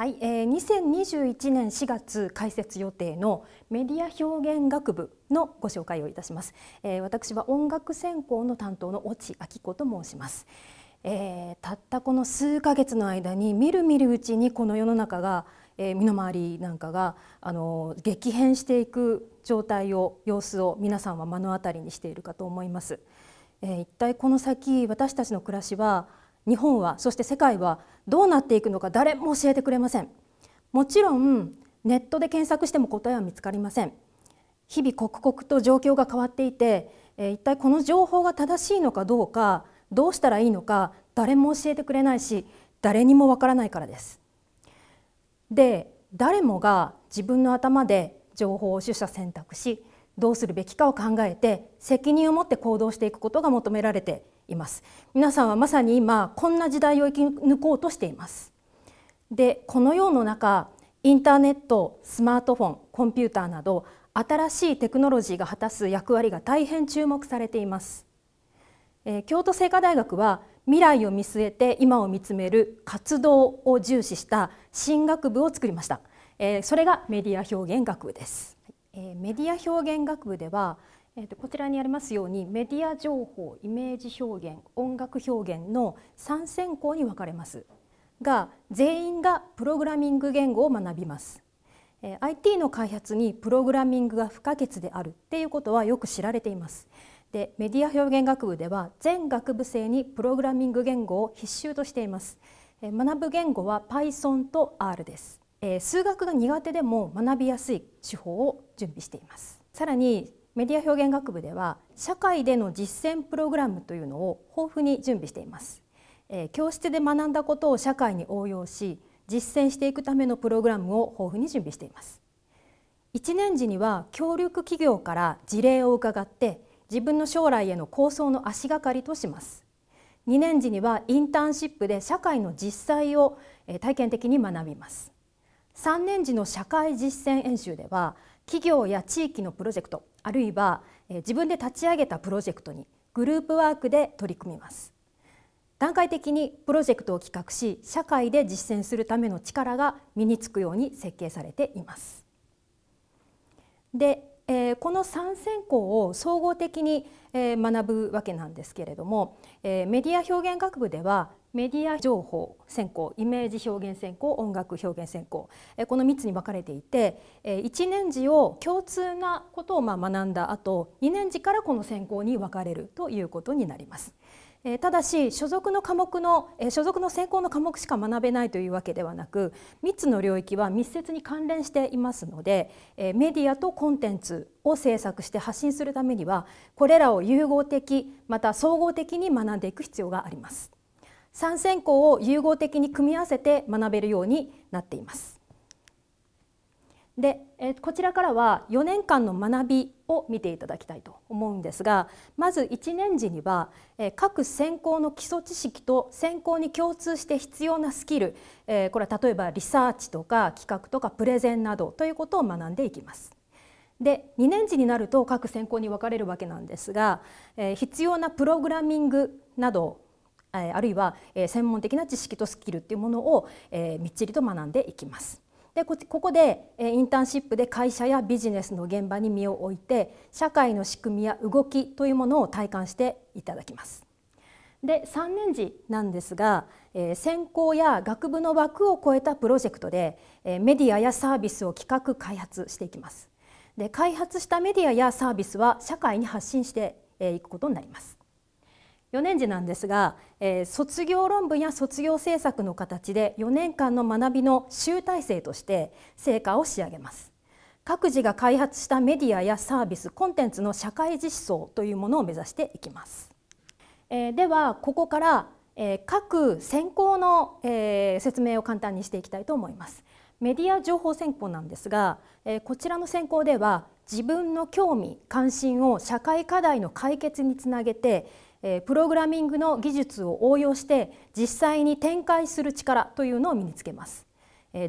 はい、えー、2021年4月開設予定のメディア表現学部のご紹介をいたします、えー、私は音楽専攻の担当の落明子と申します、えー、たったこの数ヶ月の間にみるみるうちにこの世の中が、えー、身の回りなんかがあの激変していく状態を様子を皆さんは目の当たりにしているかと思います、えー、一体この先私たちの暮らしは日本はそして世界はどうなっていくのか誰も教えてくれませんもちろんネットで検索しても答えは見つかりません日々刻々と状況が変わっていて、えー、一体この情報が正しいのかどうかどうしたらいいのか誰も教えてくれないし誰にもわからないからですで誰もが自分の頭で情報を取捨選択しどうするべきかを考えて責任を持って行動していくことが求められています皆さんはまさに今こんな時代を生き抜こうとしていますでこの世の中インターネットスマートフォンコンピューターなど新しいテクノロジーが果たす役割が大変注目されています、えー、京都精華大学は未来を見据えて今を見つめる活動を重視した新学部を作りました、えー、それがメディア表現学部です、えー、メディア表現学部ではえー、とこちらにありますようにメディア情報イメージ表現音楽表現の3選考に分かれますが全員がプログラミング言語を学びます。えー、IT の開発にプログラミングが不可欠であるっていうことはよく知られています。でメディア表現学部では全学部生にプログラミング言語を必修としています。えー、学ぶ言語は Python と R です。えー、数学が苦手でも学びやすい手法を準備しています。さらにメディア表現学部では社会での実践プログラムというのを豊富に準備しています、えー、教室で学んだことを社会に応用し実践していくためのプログラムを豊富に準備しています1年時には協力企業から事例を伺って自分の将来への構想の足がかりとします2年時にはインターンシップで社会の実際を体験的に学びます3年時の社会実践演習では企業や地域のプロジェクトあるいは自分で立ち上げたプロジェクトにグループワークで取り組みます段階的にプロジェクトを企画し社会で実践するための力が身につくように設計されていますでえこの三選考を総合的にえ学ぶわけなんですけれどもえメディア表現学部ではメディア情報専攻イメージ表現専攻音楽表現専攻この3つに分かれていて1年次を共通なことを学んだ後2年次からこの専攻に分かれるということになります。ただし所属の科目の所属の専攻の科目しか学べないというわけではなく3つの領域は密接に関連していますのでメディアとコンテンツを制作して発信するためにはこれらを融合的また総合的に学んでいく必要があります。三専攻を融合的に組み合わせて学べるようになっています。でえこちらからは四年間の学びを見ていただきたいと思うんですがまず一年時にはえ各専攻の基礎知識と専攻に共通して必要なスキルえこれは例えばリサーチとか企画とかプレゼンなどということを学んでいきます。で二年時になると各専攻に分かれるわけなんですがえ必要なプログラミングなどあるいは専門的な知識とスキルっていうものをみっちりと学んでいきます。でここでインターンシップで会社やビジネスの現場に身を置いて社会の仕組みや動きというものを体感していただきます。で3年次なんですが専攻や学部の枠を超えたプロジェクトでメディアやサービスを企画開発していきます。で開発したメディアやサービスは社会に発信していくことになります。4年次なんですが、えー、卒業論文や卒業制作の形で4年間の学びの集大成として成果を仕上げます各自が開発したメディアやサービスコンテンツの社会実装というものを目指していきます、えー、ではここから、えー、各専攻の、えー、説明を簡単にしていきたいと思いますメディア情報専攻なんですが、えー、こちらの専攻では自分の興味関心を社会課題の解決につなげてえプログラミングの技術を応用して実際に展開する力というのを身につけます。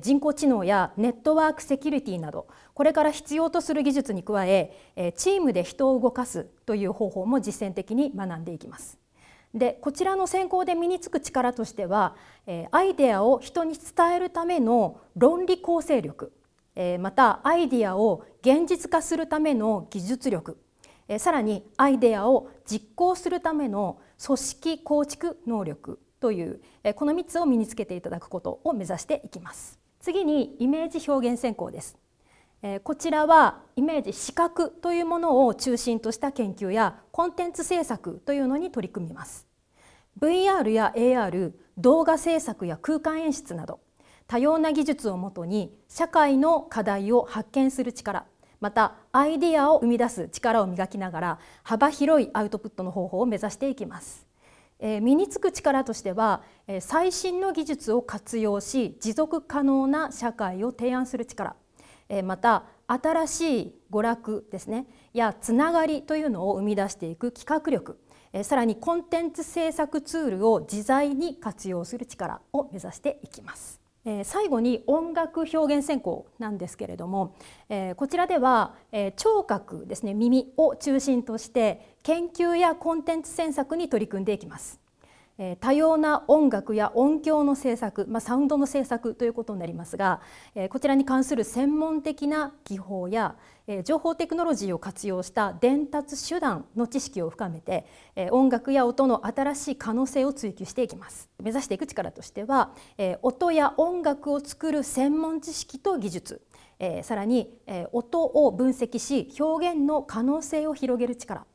人工知能やネットワークセキュリティなどこれから必要とする技術に加えチームで人を動かすという方法も実践的に学んでいきます。でこちらの選考で身につく力としてはアイデアを人に伝えるための論理構成力またアイデアを現実化するための技術力えさらにアイデアを実行するための組織構築能力という、えこの3つを身につけていただくことを目指していきます次にイメージ表現専攻です、えこちらはイメージ視覚というものを中心とした研究やコンテンツ制作というのに取り組みます VR や AR 動画制作や空間演出など多様な技術をもとに社会の課題を発見する力またアイデアを生み出す力を磨きながら幅広いアウトプットの方法を目指していきます。身につく力としては最新の技術を活用し持続可能な社会を提案する力また新しい娯楽ですねやつながりというのを生み出していく企画力さらにコンテンツ制作ツールを自在に活用する力を目指していきます。え最後に音楽表現専攻なんですけれども、えこちらでは、え聴覚ですね耳を中心として研究やコンテンツ制作に取り組んでいきます。え多様な音楽や音響の制作、まあ、サウンドの制作ということになりますが、えこちらに関する専門的な技法や、え情報テクノロジーを活用した伝達手段の知識を深めて、え音楽や音の新しい可能性を追求していきます目指していく力としては、え音や音楽を作る専門知識と技術、えさらに、え音を分析し表現の可能性を広げる力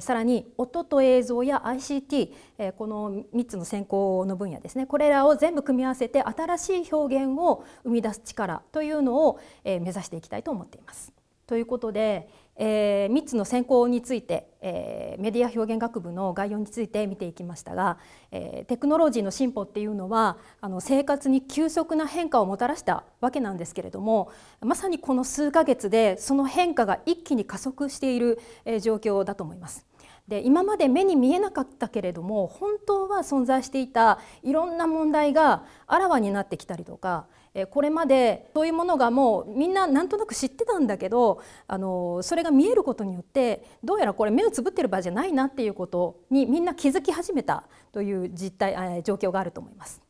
さらに音と映像や ICT この3つの専攻の分野ですねこれらを全部組み合わせて新しい表現を生み出す力というのを目指していきたいと思っています。ということでえー、3つの選考について、えー、メディア表現学部の概要について見ていきましたが、えー、テクノロジーの進歩っていうのはあの生活に急速な変化をもたらしたわけなんですけれどもまさにこの数ヶ月でその変化が一気に加速している、えー、状況だと思います。で今まで目に見えなかったけれども本当は存在していたいろんな問題があらわになってきたりとかこれまでそういうものがもうみんななんとなく知ってたんだけどあのそれが見えることによってどうやらこれ目をつぶってる場合じゃないなっていうことにみんな気づき始めたという実態状況があると思います。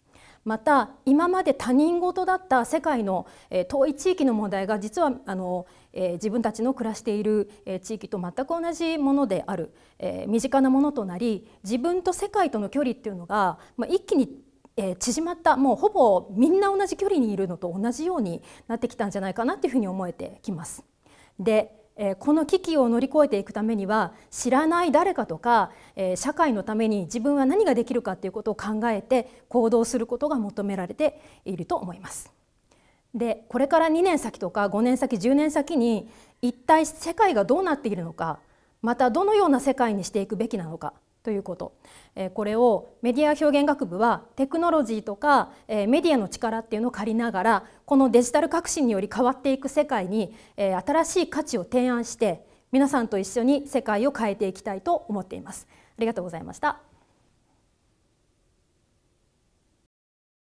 また今まで他人事だった世界の遠い地域の問題が実はあの自分たちの暮らしている地域と全く同じものである身近なものとなり自分と世界との距離っていうのが一気にえー、縮まったもうほぼみんな同じ距離にいるのと同じようになってきたんじゃないかなっていうふうに思えてきます。でこの危機を乗り越えていくためには知らない誰かとか社会のために自分は何ができるかということを考えて行動することが求められていると思います。でこれから2年先とか5年先10年先に一体世界がどうなっているのかまたどのような世界にしていくべきなのかということ、えこれをメディア表現学部はテクノロジーとか、えメディアの力っていうのを借りながらこのデジタル革新により変わっていく世界に、え新しい価値を提案して皆さんと一緒に世界を変えていきたいと思っています。ありがとうございました。